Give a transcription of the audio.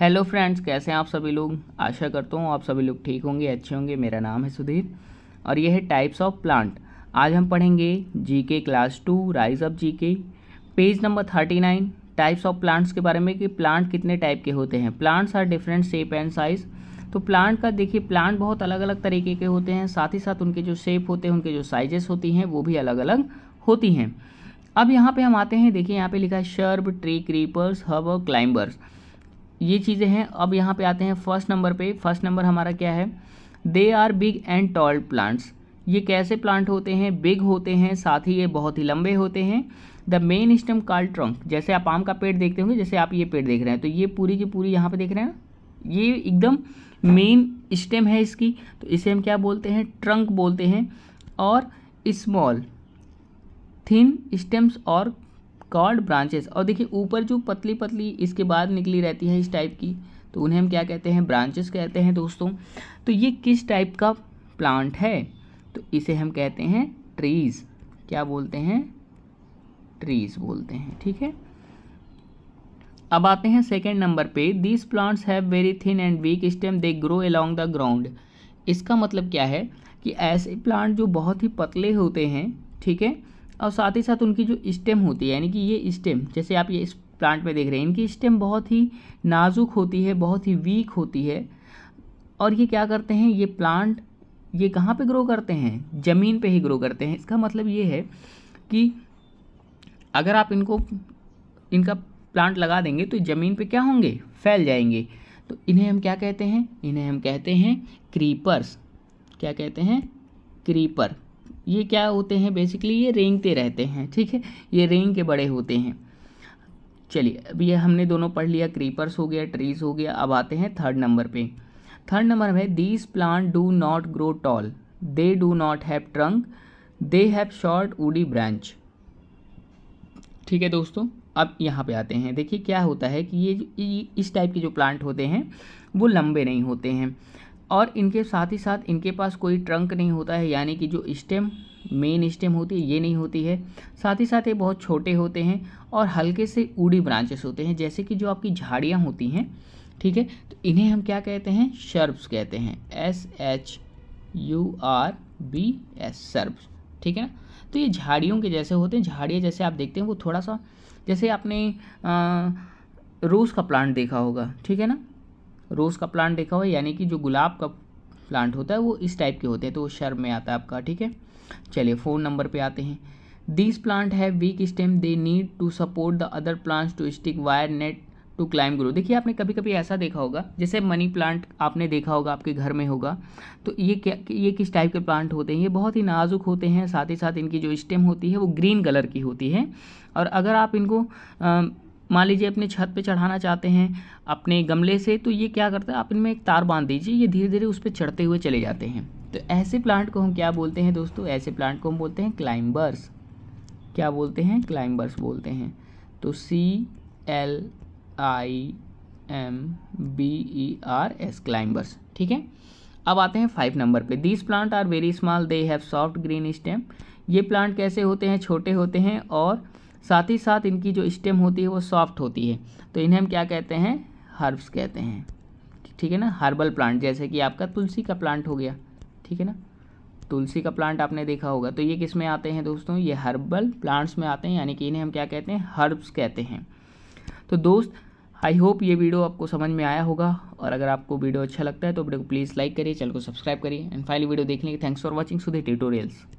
hello friends कैसे हैं आप सभी लोग आशा करता हूँ आप सभी लोग ठीक होंगे अच्छे होंगे मेरा नाम है सुधीर और यह है टाइप्स ऑफ प्लांट आज हम पढ़ेंगे GK class two rise of GK page number thirty nine types of plants के बारे में कि प्लांट कितने टाइप के होते हैं plants are different shape and size तो प्लांट का देखिए प्लांट बहुत अलग अलग तरीके के होते हैं साथ ही साथ उनके जो शेप होते हैं उनके जो साइजेस होती हैं वो भी अलग अलग होती हैं अब यहाँ पे हम आते हैं देखिए यहाँ पे लिखा है शर्ब ट्री क्रीपर्स हब और क्लाइंबर्स ये चीज़ें हैं अब यहाँ पे आते हैं फर्स्ट नंबर पे फर्स्ट नंबर हमारा क्या है they are big and tall plants ये कैसे प्लांट होते हैं बिग होते हैं साथ ही ये बहुत ही लंबे होते हैं the main stem called trunk जैसे आप आम का पेड़ देखते होंगे जैसे आप ये पेड़ देख रहे हैं तो ये पूरी की पूरी यहाँ पर देख रहे हैं ना ये एकदम मेन स्टेम है इसकी तो इसे हम क्या बोलते हैं ट्रंक बोलते हैं और स्मॉल थिन स्टेम्स और कॉर्ड ब्रांचेस और देखिए ऊपर जो पतली पतली इसके बाद निकली रहती है इस टाइप की तो उन्हें हम क्या कहते हैं ब्रांचेस कहते हैं दोस्तों तो ये किस टाइप का प्लांट है तो इसे हम कहते हैं ट्रीज़ क्या बोलते हैं ट्रीज़ बोलते हैं ठीक है अब आते हैं सेकेंड नंबर पे these plants have very thin and weak stem they grow along the ground इसका मतलब क्या है कि ऐसे प्लांट जो बहुत ही पतले होते हैं ठीक है और साथ ही साथ उनकी जो स्टेम होती है यानी कि ये स्टेम जैसे आप ये इस प्लांट में देख रहे हैं इनकी स्टेम बहुत ही नाजुक होती है बहुत ही वीक होती है और ये क्या करते हैं ये प्लांट ये कहाँ पे ग्रो करते हैं ज़मीन पे ही ग्रो करते हैं इसका मतलब ये है कि अगर आप इनको इनका प्लांट लगा देंगे तो ज़मीन पे क्या होंगे फैल जाएंगे तो इन्हें हम क्या कहते हैं इन्हें हम कहते हैं क्रीपर्स क्या कहते हैं क्रीपर ये क्या होते हैं बेसिकली ये रेंगते रहते हैं ठीक है ये रेंग के बड़े होते हैं चलिए अब ये हमने दोनों पढ़ लिया क्रीपर्स हो गया ट्रीज हो गया अब आते हैं थर्ड नंबर पे थर्ड नंबर है these plant do not grow tall they do not have trunk they have short woody branch ठीक है दोस्तों अब यहाँ पे आते हैं देखिए क्या होता है कि ये इस टाइप के जो प्लांट होते हैं वो लंबे नहीं होते हैं और इनके साथ ही साथ इनके पास कोई ट्रंक नहीं होता है यानी कि जो स्टेम मेन स्टेम होती है ये नहीं होती है साथ ही साथ ये बहुत छोटे होते हैं और हल्के से ऊड़ी ब्रांचेस होते हैं जैसे कि जो आपकी झाड़ियाँ होती हैं ठीक है तो इन्हें हम क्या कहते हैं शर्ब्स कहते हैं S H U R B S shrubs ठीक है ना तो ये झाड़ियों के जैसे होते हैं झाड़ियाँ जैसे आप देखते हैं वो थोड़ा सा जैसे आपने रोज़ का प्लांट देखा होगा ठीक है ना रोज़ का प्लांट देखा हुआ यानी कि जो गुलाब का प्लांट होता है वो इस टाइप के होते हैं तो वो शर्म में आता है आपका ठीक है चलिए फोन नंबर पे आते हैं दिस प्लांट है weak stem they need to support the other plants to stick wire net to climb grow देखिए आपने कभी कभी ऐसा देखा होगा जैसे मनी प्लांट आपने देखा होगा आपके घर में होगा तो ये क्या ये किस टाइप के प्लांट होते हैं ये बहुत ही नाजुक होते हैं साथ ही साथ इनकी जो स्टेम होती है वो ग्रीन कलर की होती है और अगर आप इनको आ, मान लीजिए अपने छत पे चढ़ाना चाहते हैं अपने गमले से तो ये क्या करता है आप इनमें एक तार बांध दीजिए ये धीरे धीरे उस पर चढ़ते हुए चले जाते हैं तो ऐसे प्लांट को हम क्या बोलते हैं दोस्तों ऐसे प्लांट को हम बोलते हैं क्लाइंबर्स क्या बोलते हैं क्लाइंबर्स बोलते हैं तो C L I M B E R S climbers ठीक है अब आते हैं फाइव नंबर पे these plant are very small they have soft green stem ये प्लांट कैसे होते हैं छोटे होते हैं और साथ ही साथ इनकी जो स्टेम होती है वो सॉफ्ट होती है तो इन्हें हम क्या कहते हैं हर्ब्स कहते हैं ठीक है ना हर्बल प्लांट जैसे कि आपका तुलसी का प्लांट हो गया ठीक है ना तुलसी का प्लांट आपने देखा होगा तो ये किस में आते हैं दोस्तों ये हर्बल प्लांट्स में आते हैं यानी कि इन्हें हम क्या कहते हैं हर्ब्स कहते हैं तो दोस्त आई होप ये वीडियो आपको समझ में आया होगा और अगर आपको वीडियो अच्छा लगता है तो वीडियो को प्लीज़ लाइक करिए चैनल को सब्सक्राइब करिए एंड फाइनली वीडियो देखने के थैंक्स फॉर वॉचिंग सुधे ट्यूटोरियल्स